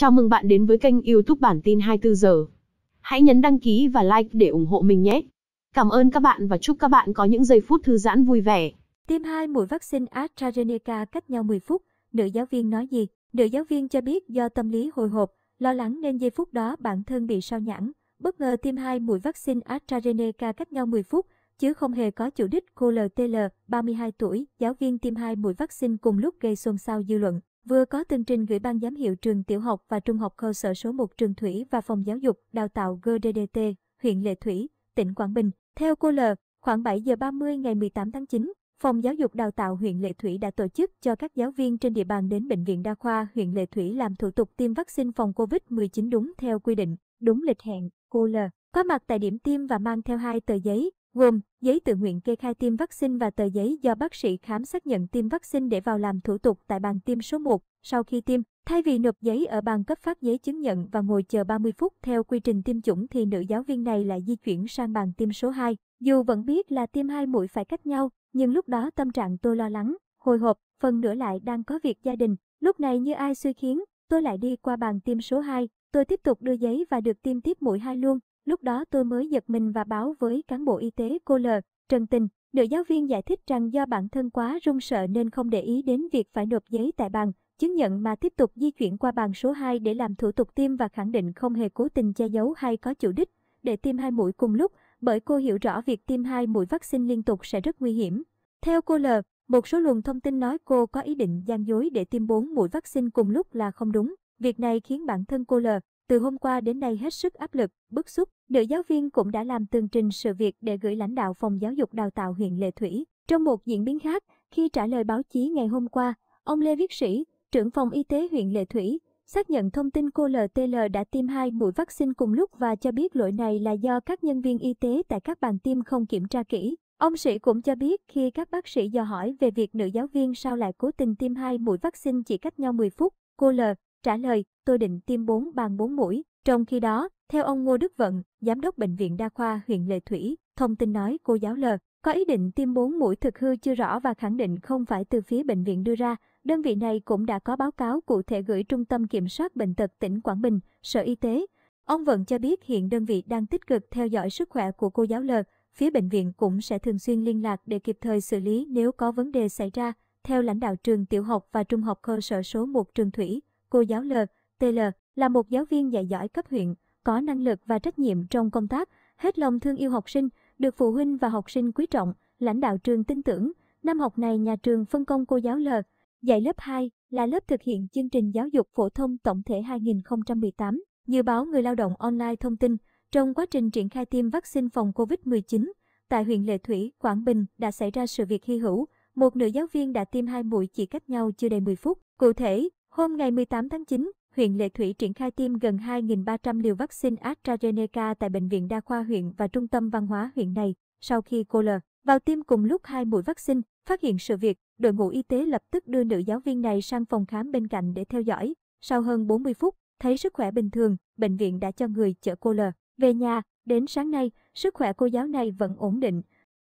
Chào mừng bạn đến với kênh YouTube bản tin 24 giờ. Hãy nhấn đăng ký và like để ủng hộ mình nhé. Cảm ơn các bạn và chúc các bạn có những giây phút thư giãn vui vẻ. Tiêm 2 mũi vaccine AstraZeneca cách nhau 10 phút, nữ giáo viên nói gì? Nữ giáo viên cho biết do tâm lý hồi hộp, lo lắng nên giây phút đó bản thân bị sao nhãn. Bất ngờ tiêm 2 mũi vaccine AstraZeneca cách nhau 10 phút, chứ không hề có chủ đích cô LTL, 32 tuổi, giáo viên tiêm 2 mũi vaccine cùng lúc gây xôn xao dư luận. Vừa có tường trình gửi ban giám hiệu trường tiểu học và trung học cơ sở số 1 trường Thủy và phòng giáo dục đào tạo GDDT, huyện Lệ Thủy, tỉnh Quảng Bình. Theo cô L, khoảng 7 giờ 30 ngày 18 tháng 9, Phòng Giáo dục Đào tạo huyện Lệ Thủy đã tổ chức cho các giáo viên trên địa bàn đến Bệnh viện Đa khoa huyện Lệ Thủy làm thủ tục tiêm vaccine phòng COVID-19 đúng theo quy định, đúng lịch hẹn, cô L. Có mặt tại điểm tiêm và mang theo hai tờ giấy, gồm giấy tự nguyện kê khai tiêm vaccine và tờ giấy do bác sĩ khám xác nhận tiêm vaccine để vào làm thủ tục tại bàn tiêm số 1. Sau khi tiêm, thay vì nộp giấy ở bàn cấp phát giấy chứng nhận và ngồi chờ 30 phút theo quy trình tiêm chủng thì nữ giáo viên này lại di chuyển sang bàn tiêm số 2. Dù vẫn biết là tiêm hai mũi phải cách nhau, nhưng lúc đó tâm trạng tôi lo lắng, hồi hộp, phần nữa lại đang có việc gia đình. Lúc này như ai suy khiến, tôi lại đi qua bàn tiêm số 2, tôi tiếp tục đưa giấy và được tiêm tiếp mũi hai luôn. Lúc đó tôi mới giật mình và báo với cán bộ y tế cô L. Trần Tình, nữ giáo viên giải thích rằng do bản thân quá run sợ nên không để ý đến việc phải nộp giấy tại bàn, chứng nhận mà tiếp tục di chuyển qua bàn số 2 để làm thủ tục tiêm và khẳng định không hề cố tình che giấu hay có chủ đích để tiêm hai mũi cùng lúc, bởi cô hiểu rõ việc tiêm hai mũi vaccine liên tục sẽ rất nguy hiểm. Theo cô L, một số luồng thông tin nói cô có ý định gian dối để tiêm 4 mũi vaccine cùng lúc là không đúng. Việc này khiến bản thân cô L từ hôm qua đến nay hết sức áp lực, bức xúc. Nữ giáo viên cũng đã làm tường trình sự việc để gửi lãnh đạo phòng giáo dục đào tạo huyện Lệ Thủy. Trong một diễn biến khác, khi trả lời báo chí ngày hôm qua, ông Lê Viết Sĩ, trưởng phòng y tế huyện Lệ Thủy, xác nhận thông tin cô LTL đã tiêm hai mũi vaccine cùng lúc và cho biết lỗi này là do các nhân viên y tế tại các bàn tiêm không kiểm tra kỹ. Ông Sĩ cũng cho biết khi các bác sĩ dò hỏi về việc nữ giáo viên sao lại cố tình tiêm hai mũi vaccine chỉ cách nhau 10 phút, cô L Trả lời, tôi định tiêm 4 bàn 4 mũi. Trong khi đó, theo ông Ngô Đức Vận, Giám đốc Bệnh viện Đa khoa huyện Lệ Thủy, thông tin nói cô giáo L có ý định tiêm 4 mũi thực hư chưa rõ và khẳng định không phải từ phía bệnh viện đưa ra. Đơn vị này cũng đã có báo cáo cụ thể gửi Trung tâm Kiểm soát Bệnh tật tỉnh Quảng Bình, Sở Y tế. Ông Vận cho biết hiện đơn vị đang tích cực theo dõi sức khỏe của cô giáo L. Phía bệnh viện cũng sẽ thường xuyên liên lạc để kịp thời xử lý nếu có vấn đề xảy ra. Theo lãnh đạo trường tiểu học và trung học cơ sở số 1 Trường Thủy, Cô giáo L, TL, là một giáo viên dạy giỏi cấp huyện, có năng lực và trách nhiệm trong công tác, hết lòng thương yêu học sinh, được phụ huynh và học sinh quý trọng, lãnh đạo trường tin tưởng. Năm học này nhà trường phân công cô giáo L, dạy lớp 2 là lớp thực hiện chương trình giáo dục phổ thông tổng thể 2018. Như báo người lao động online thông tin, trong quá trình triển khai tiêm vaccine phòng COVID-19, tại huyện Lệ Thủy, Quảng Bình đã xảy ra sự việc hy hữu. Một nữ giáo viên đã tiêm hai mũi chỉ cách nhau chưa đầy 10 phút. Cụ thể, Hôm ngày 18 tháng 9, huyện Lệ Thủy triển khai tiêm gần 2.300 liều vaccine AstraZeneca tại Bệnh viện Đa khoa huyện và Trung tâm Văn hóa huyện này. Sau khi cô L vào tiêm cùng lúc hai mũi vaccine, phát hiện sự việc, đội ngũ y tế lập tức đưa nữ giáo viên này sang phòng khám bên cạnh để theo dõi. Sau hơn 40 phút, thấy sức khỏe bình thường, bệnh viện đã cho người chở cô L về nhà. Đến sáng nay, sức khỏe cô giáo này vẫn ổn định.